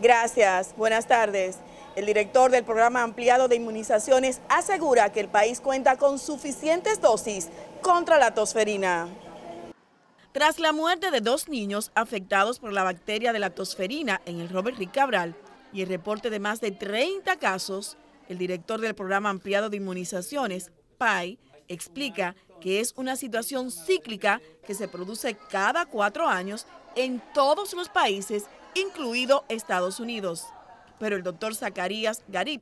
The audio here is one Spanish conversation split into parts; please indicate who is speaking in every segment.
Speaker 1: Gracias, buenas tardes. El director del programa ampliado de inmunizaciones asegura que el país cuenta con suficientes dosis contra la tosferina. Tras la muerte de dos niños afectados por la bacteria de la tosferina en el Robert Rick Cabral y el reporte de más de 30 casos, el director del programa ampliado de inmunizaciones, PAI, explica que es una situación cíclica que se produce cada cuatro años en todos los países incluido Estados Unidos. Pero el doctor Zacarías Garib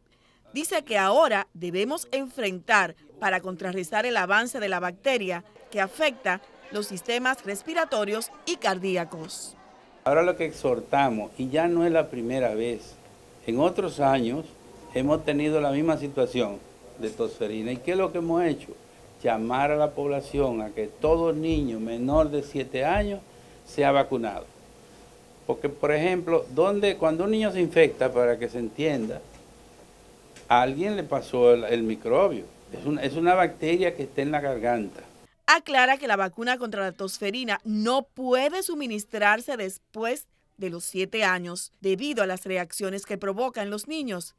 Speaker 1: dice que ahora debemos enfrentar para contrarrestar el avance de la bacteria que afecta los sistemas respiratorios y cardíacos.
Speaker 2: Ahora lo que exhortamos, y ya no es la primera vez, en otros años hemos tenido la misma situación de tosferina. ¿Y qué es lo que hemos hecho? Llamar a la población a que todo niño menor de 7 años sea vacunado. Porque, por ejemplo, donde, cuando un niño se infecta, para que se entienda, a alguien le pasó el, microbio. Es una, bacteria que está en la garganta
Speaker 1: aclara que la vacuna contra la tosferina no puede suministrarse después de los siete años debido a las reacciones que provocan los niños,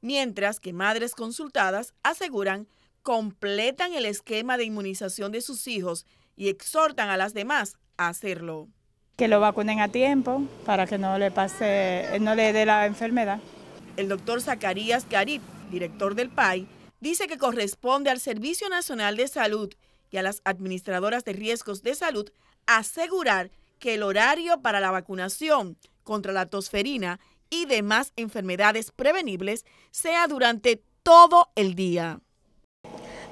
Speaker 1: mientras que madres consultadas aseguran completan el esquema de inmunización de sus hijos y exhortan a las demás a hacerlo.
Speaker 3: Que lo vacunen a tiempo para que no le pase, eh, no le dé la enfermedad.
Speaker 1: El doctor Zacarías Garib, director del PAI, dice que corresponde al Servicio Nacional de Salud y a las administradoras de riesgos de salud asegurar que el horario para la vacunación contra la tosferina y demás enfermedades prevenibles sea durante todo el día.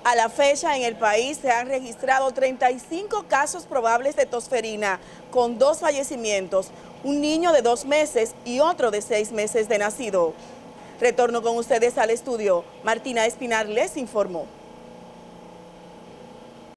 Speaker 1: A la fecha en el país se han registrado 35 casos probables de tosferina, con dos fallecimientos, un niño de dos meses y otro de seis meses de nacido. Retorno con ustedes al estudio. Martina Espinar les informó.